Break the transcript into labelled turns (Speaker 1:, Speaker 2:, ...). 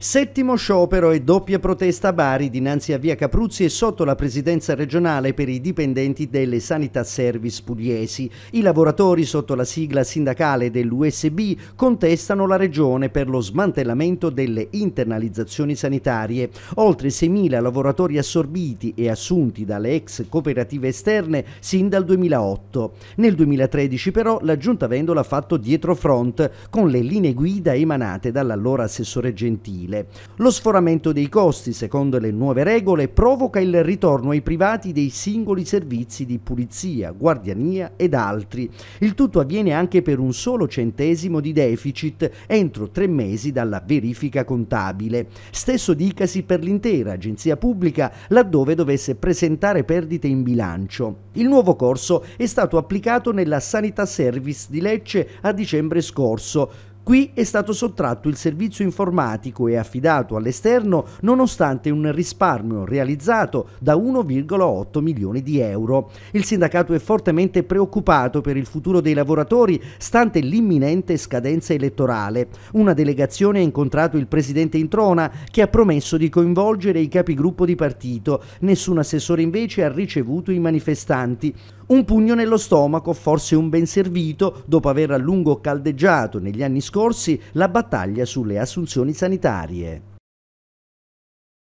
Speaker 1: Settimo sciopero e doppia protesta a Bari dinanzi a Via Capruzzi e sotto la presidenza regionale per i dipendenti delle Sanità Service pugliesi. I lavoratori sotto la sigla sindacale dell'USB contestano la regione per lo smantellamento delle internalizzazioni sanitarie. Oltre 6.000 lavoratori assorbiti e assunti dalle ex cooperative esterne sin dal 2008. Nel 2013 però la Giunta Vendola ha fatto dietro front con le linee guida emanate dall'allora assessore Gentile mensile. Lo sforamento dei costi, secondo le nuove regole, provoca il ritorno ai privati dei singoli servizi di pulizia, guardiania ed altri. Il tutto avviene anche per un solo centesimo di deficit entro tre mesi dalla verifica contabile. Stesso dicasi per l'intera agenzia pubblica laddove dovesse presentare perdite in bilancio. Il nuovo corso è stato applicato nella Sanità Service di Lecce a dicembre scorso, Qui è stato sottratto il servizio informatico e affidato all'esterno nonostante un risparmio realizzato da 1,8 milioni di euro. Il sindacato è fortemente preoccupato per il futuro dei lavoratori stante l'imminente scadenza elettorale. Una delegazione ha incontrato il presidente in trona che ha promesso di coinvolgere i capigruppo di partito. Nessun assessore invece ha ricevuto i manifestanti. Un pugno nello stomaco, forse un ben servito, dopo aver a lungo caldeggiato negli anni scorsi la battaglia sulle assunzioni sanitarie.